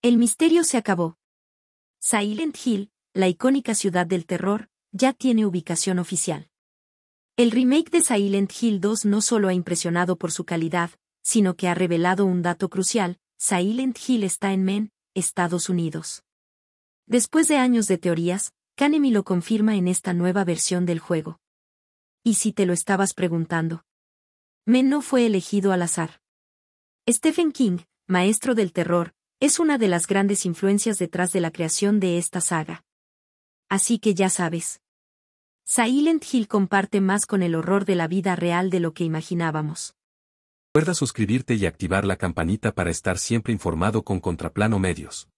El misterio se acabó. Silent Hill, la icónica ciudad del terror, ya tiene ubicación oficial. El remake de Silent Hill 2 no solo ha impresionado por su calidad, sino que ha revelado un dato crucial, Silent Hill está en MEN, Estados Unidos. Después de años de teorías, Kanemi lo confirma en esta nueva versión del juego. Y si te lo estabas preguntando. Men no fue elegido al azar. Stephen King, maestro del terror, es una de las grandes influencias detrás de la creación de esta saga. Así que ya sabes. Silent Hill comparte más con el horror de la vida real de lo que imaginábamos. Recuerda suscribirte y activar la campanita para estar siempre informado con Contraplano Medios.